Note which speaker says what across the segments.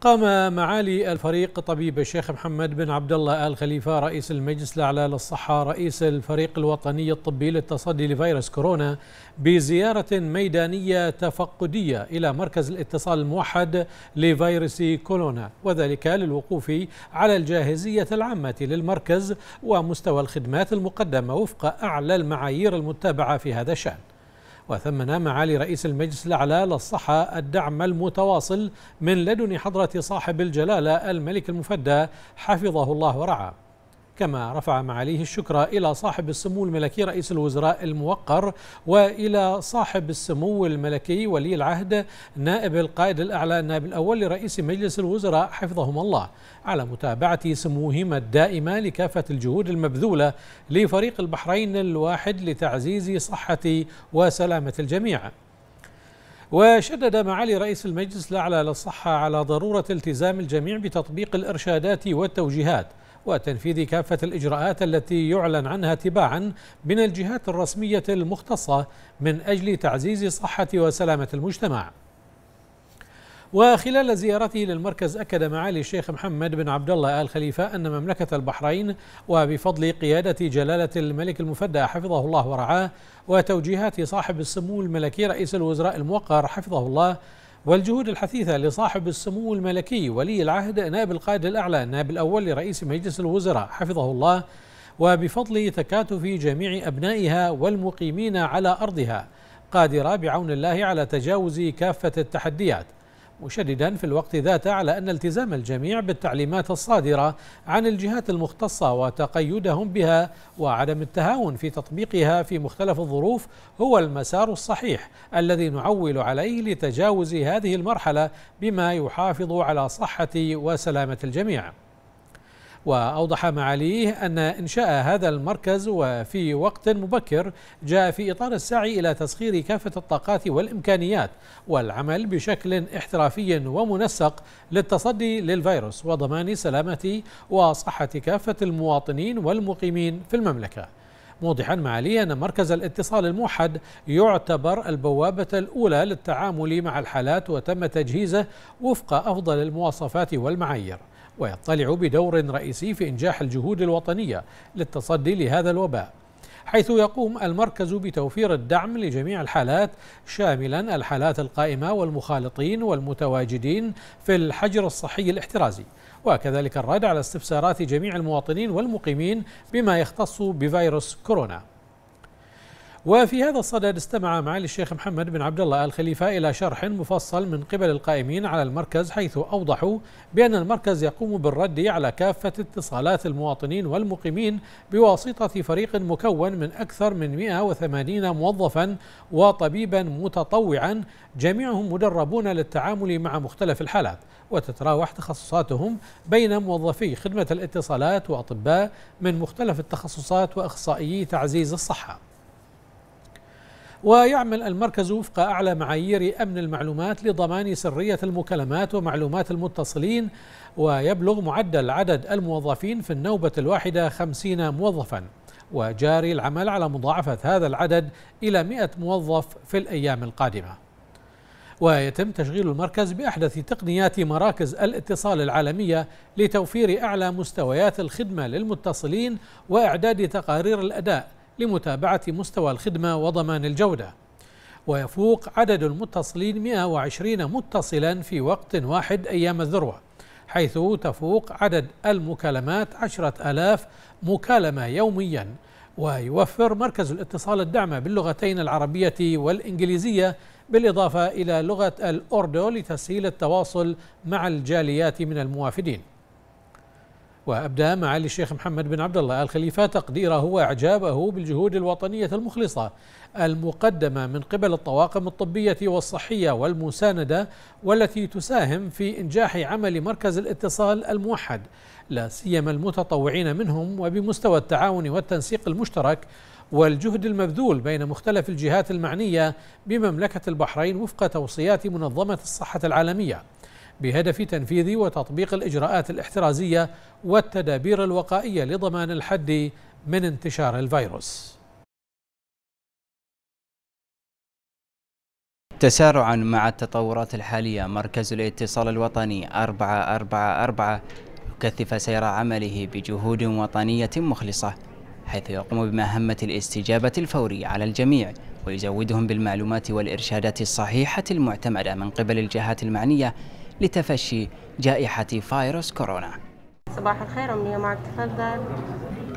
Speaker 1: قام معالي الفريق طبيب الشيخ محمد بن عبد الله آل خليفة رئيس المجلس الأعلى للصحة رئيس الفريق الوطني الطبي للتصدي لفيروس كورونا بزيارة ميدانية تفقدية إلى مركز الاتصال الموحد لفيروس كورونا وذلك للوقوف على الجاهزية العامة للمركز ومستوى الخدمات المقدمة وفق أعلى المعايير المتبعة في هذا الشأن وثمن معالي رئيس المجلس الأعلى للصحة الدعم المتواصل من لدن حضرة صاحب الجلالة الملك المفدى حفظه الله ورعاه كما رفع معاليه الشكر إلى صاحب السمو الملكي رئيس الوزراء الموقر وإلى صاحب السمو الملكي ولي العهد نائب القائد الأعلى النائب الأول لرئيس مجلس الوزراء حفظهم الله على متابعة سموهما الدائمة لكافة الجهود المبذولة لفريق البحرين الواحد لتعزيز صحة وسلامة الجميع وشدد معالي رئيس المجلس الأعلى للصحة على ضرورة التزام الجميع بتطبيق الإرشادات والتوجيهات وتنفيذ كافة الإجراءات التي يعلن عنها تباعا من الجهات الرسمية المختصة من أجل تعزيز صحة وسلامة المجتمع وخلال زيارته للمركز أكد معالي الشيخ محمد بن عبد الله آل خليفة أن مملكة البحرين وبفضل قيادة جلالة الملك المفدى حفظه الله ورعاه وتوجيهات صاحب السمو الملكي رئيس الوزراء الموقر حفظه الله والجهود الحثيثة لصاحب السمو الملكي ولي العهد نائب القائد الأعلى النائب الأول لرئيس مجلس الوزراء حفظه الله وبفضل تكاتف جميع أبنائها والمقيمين على أرضها قادرة بعون الله على تجاوز كافة التحديات مشددا في الوقت ذاته على أن التزام الجميع بالتعليمات الصادرة عن الجهات المختصة وتقيدهم بها وعدم التهاون في تطبيقها في مختلف الظروف هو المسار الصحيح الذي نعول عليه لتجاوز هذه المرحلة بما يحافظ على صحة وسلامة الجميع وأوضح معاليه أن إنشاء هذا المركز وفي وقت مبكر جاء في إطار السعي إلى تسخير كافة الطاقات والإمكانيات والعمل بشكل احترافي ومنسق للتصدي للفيروس وضمان سلامة وصحة كافة المواطنين والمقيمين في المملكة موضحا معاليا أن مركز الاتصال الموحد يعتبر البوابة الأولى للتعامل مع الحالات وتم تجهيزه وفق أفضل المواصفات والمعايير ويطلع بدور رئيسي في إنجاح الجهود الوطنية للتصدي لهذا الوباء حيث يقوم المركز بتوفير الدعم لجميع الحالات شاملا الحالات القائمة والمخالطين والمتواجدين في الحجر الصحي الاحترازي وكذلك الرد على استفسارات جميع المواطنين والمقيمين بما يختص بفيروس كورونا وفي هذا الصدد استمع معالي الشيخ محمد بن عبد الله الخليفه إلى شرح مفصل من قبل القائمين على المركز حيث أوضحوا بأن المركز يقوم بالرد على كافة اتصالات المواطنين والمقيمين بواسطة فريق مكون من أكثر من 180 موظفا وطبيبا متطوعا جميعهم مدربون للتعامل مع مختلف الحالات وتتراوح تخصصاتهم بين موظفي خدمة الاتصالات وأطباء من مختلف التخصصات وأخصائيي تعزيز الصحة ويعمل المركز وفق أعلى معايير أمن المعلومات لضمان سرية المكالمات ومعلومات المتصلين ويبلغ معدل عدد الموظفين في النوبة الواحدة خمسين موظفاً وجاري العمل على مضاعفة هذا العدد إلى 100 موظف في الأيام القادمة ويتم تشغيل المركز بأحدث تقنيات مراكز الاتصال العالمية لتوفير أعلى مستويات الخدمة للمتصلين وإعداد تقارير الأداء لمتابعة مستوى الخدمة وضمان الجودة ويفوق عدد المتصلين 120 متصلا في وقت واحد أيام الذروة حيث تفوق عدد المكالمات 10000 مكالمة يوميا ويوفر مركز الاتصال الدعم باللغتين العربية والإنجليزية بالإضافة إلى لغة الأوردو لتسهيل التواصل مع الجاليات من الموافدين وأبدى معالي الشيخ محمد بن عبد الله الخليفة تقديره وإعجابه بالجهود الوطنية المخلصة المقدمة من قبل الطواقم الطبية والصحية والمساندة والتي تساهم في إنجاح عمل مركز الاتصال الموحد لا سيما المتطوعين منهم وبمستوى التعاون والتنسيق المشترك والجهد المبذول بين مختلف الجهات المعنية بمملكة البحرين وفق توصيات منظمة الصحة العالمية بهدف تنفيذ وتطبيق الإجراءات الاحترازية والتدابير الوقائية لضمان الحد من انتشار الفيروس
Speaker 2: تسارعا مع التطورات الحالية مركز الاتصال الوطني 444 يكثف سير عمله بجهود وطنية مخلصة حيث يقوم بمهمة الاستجابة الفورية على الجميع ويزودهم بالمعلومات والإرشادات الصحيحة المعتمدة من قبل الجهات المعنية لتفشي جائحة فيروس كورونا صباح الخير أمنية معك تفضل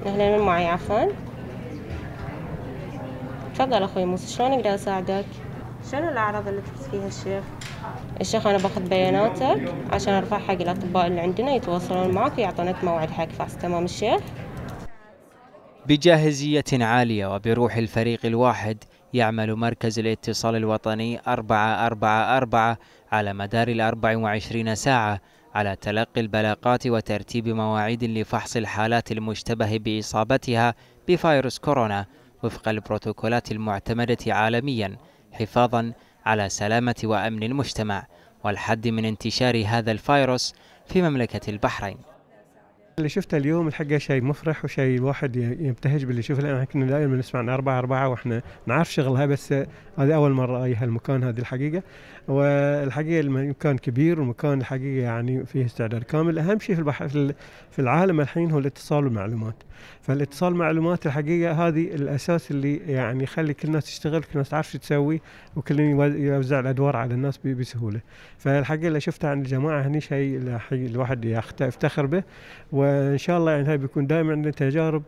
Speaker 2: أهلا من معي عفوا تفضل أخوي موسى شلون أقدر أساعدك؟ شنو الأعراض اللي تحس فيها الشيخ؟ الشيخ أنا باخذ بياناتك عشان أرفع حق الأطباء اللي عندنا يتواصلون معك ويعطونك موعد حق فحص تمام الشيخ؟ بجاهزية عالية وبروح الفريق الواحد يعمل مركز الاتصال الوطني 444 على مدار ال 24 ساعة على تلقي البلاغات وترتيب مواعيد لفحص الحالات المشتبه بإصابتها بفيروس كورونا وفق البروتوكولات المعتمدة عالميا حفاظا على سلامة وأمن المجتمع والحد من انتشار هذا الفيروس في مملكة البحرين
Speaker 3: اللي شفته اليوم الحقيقه شيء مفرح وشيء الواحد يبتهج باللي يشوفه لان احنا دائما نسمع عن أربعة أربعة واحنا نعرف شغلها بس هذه أول مرة أي هالمكان هذه الحقيقة والحقيقة المكان كبير ومكان الحقيقة يعني فيه استعداد كامل أهم شيء في البحر في العالم الحين هو الاتصال والمعلومات فالاتصال والمعلومات الحقيقة هذه الأساس اللي يعني يخلي كل الناس تشتغل كل الناس تعرف شو تسوي وكل يوزع الأدوار على الناس بسهولة فالحقيقة اللي شفتها عند الجماعة هني شيء الواحد يفتخر به و فان شاء الله يعني هاي بيكون دائما عندنا تجارب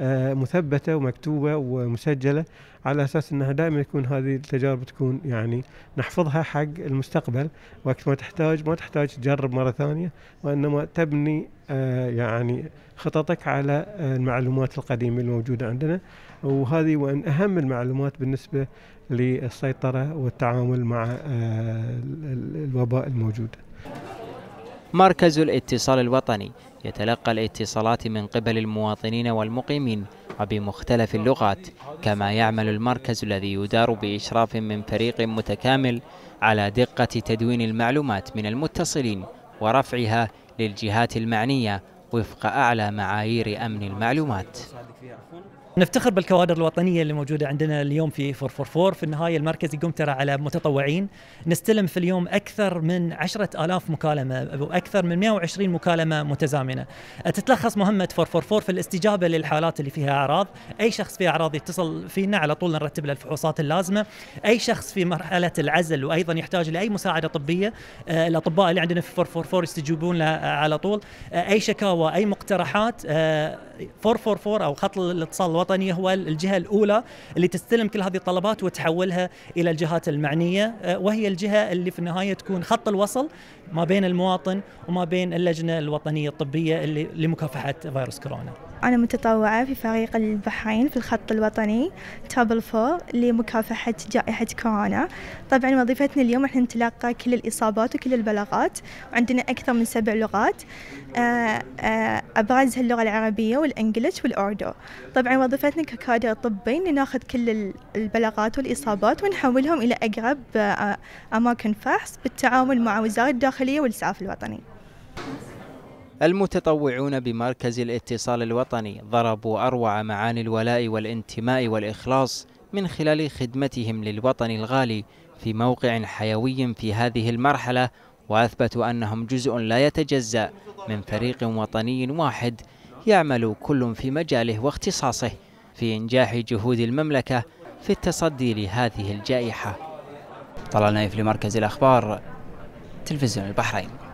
Speaker 3: آه، مثبته ومكتوبه ومسجله على اساس انها دائما يكون هذه التجارب تكون يعني نحفظها حق المستقبل وقت ما تحتاج ما تحتاج تجرب مره ثانيه وانما تبني آه، يعني خططك على آه، المعلومات القديمه الموجوده عندنا وهذه وان اهم المعلومات بالنسبه للسيطره والتعامل مع الوباء الموجود.
Speaker 2: مركز الاتصال الوطني يتلقى الاتصالات من قبل المواطنين والمقيمين وبمختلف اللغات كما يعمل المركز الذي يدار بإشراف من فريق متكامل على دقة تدوين المعلومات من المتصلين ورفعها للجهات المعنية وفق أعلى معايير أمن المعلومات
Speaker 3: نفتخر بالكوادر الوطنيه اللي موجوده عندنا اليوم في 444 في النهايه المركز يقوم ترى على متطوعين نستلم في اليوم اكثر من 10000 مكالمه واكثر من 120 مكالمه متزامنه تتلخص مهمه 444 في الاستجابه للحالات اللي فيها اعراض اي شخص فيه اعراض يتصل فينا على طول نرتب له الفحوصات اللازمه اي شخص في مرحله العزل وايضا يحتاج لاي مساعده طبيه آه، الاطباء اللي عندنا في 444 يستجيبون له آه، على طول آه، اي شكاوى اي مقترحات 444 او خط الاتصال الوطني الوطني هو الجهه الاولى اللي تستلم كل هذه الطلبات وتحولها الى الجهات المعنيه آه، وهي الجهه اللي في النهايه تكون خط الوصل ما بين المواطن وما بين اللجنه الوطنيه الطبيه اللي لمكافحه فيروس كورونا
Speaker 1: أنا متطوعة في فريق البحرين في الخط الوطني تابل فور لمكافحة جائحة كورونا طبعا وظيفتنا اليوم احنا نتلقى كل الإصابات وكل البلاغات وعندنا أكثر من سبع لغات آه، آه، أبرزها اللغة العربية والإنجليش والأردو طبعا وظيفتنا ككادر طبي ناخذ كل البلاغات والإصابات ونحولهم إلى أقرب آه، أماكن فحص بالتعاون مع وزارة الداخلية والإسعاف الوطني
Speaker 2: المتطوعون بمركز الاتصال الوطني ضربوا أروع معاني الولاء والانتماء والإخلاص من خلال خدمتهم للوطن الغالي في موقع حيوي في هذه المرحلة وأثبتوا أنهم جزء لا يتجزأ من فريق وطني واحد يعمل كل في مجاله واختصاصه في إنجاح جهود المملكة في التصدي لهذه الجائحة طلال نايف لمركز الأخبار تلفزيون البحرين